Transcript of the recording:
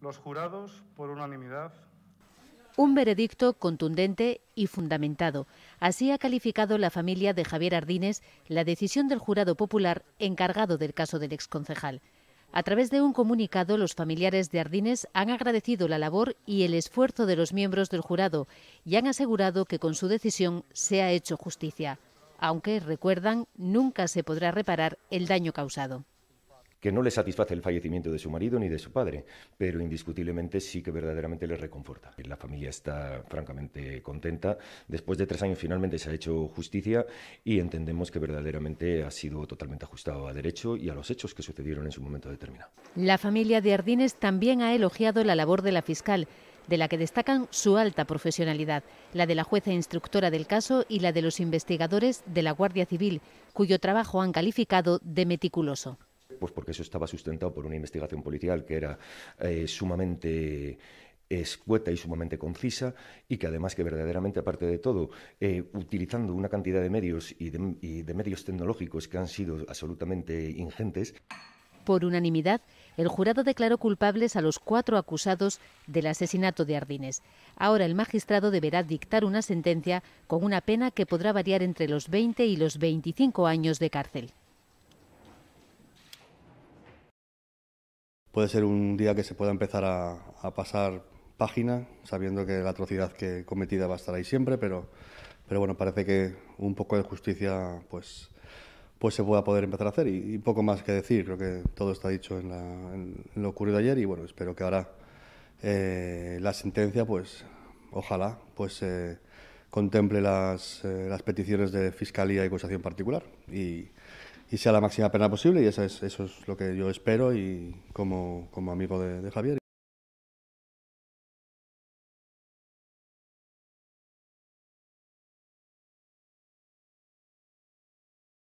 Los jurados, por unanimidad, un veredicto contundente y fundamentado. Así ha calificado la familia de Javier Ardines la decisión del jurado popular encargado del caso del exconcejal. A través de un comunicado, los familiares de Ardines han agradecido la labor y el esfuerzo de los miembros del jurado y han asegurado que con su decisión se ha hecho justicia, aunque, recuerdan, nunca se podrá reparar el daño causado que no le satisface el fallecimiento de su marido ni de su padre, pero indiscutiblemente sí que verdaderamente le reconforta. La familia está francamente contenta. Después de tres años finalmente se ha hecho justicia y entendemos que verdaderamente ha sido totalmente ajustado a derecho y a los hechos que sucedieron en su momento determinado. La familia de Ardines también ha elogiado la labor de la fiscal de la que destacan su alta profesionalidad, la de la jueza instructora del caso y la de los investigadores de la Guardia Civil, cuyo trabajo han calificado de meticuloso. Pues porque eso estaba sustentado por una investigación policial que era eh, sumamente escueta y sumamente concisa y que además que verdaderamente aparte de todo eh, utilizando una cantidad de medios y de medios tecnológicos que han sido absolutamente ingentes por unanimidad, el jurado declaró culpables a los cuatro acusados del asesinato de Ardines. Ahora el magistrado deberá dictar una sentencia con una pena que podrá variar entre los 20 y los 25 años de cárcel. puede ser un día que se pueda empezar a, pasar página, sabiendo que la atrocidad que cometida va a estar ahí siempre, pero, pero bueno, parece que un poco de justicia pues, pues se pueda poder empezar a hacer y, poco más que decir, creo que todo está dicho en, lo ocurrido ayer y bueno, espero que ahora eh, la sentencia pues ojalá pues eh, contemple eh, las, peticiones de fiscalía y acusación particular y y sea la máxima pena posible y eso es, eso es lo que yo espero y como, como amigo de, de Javier.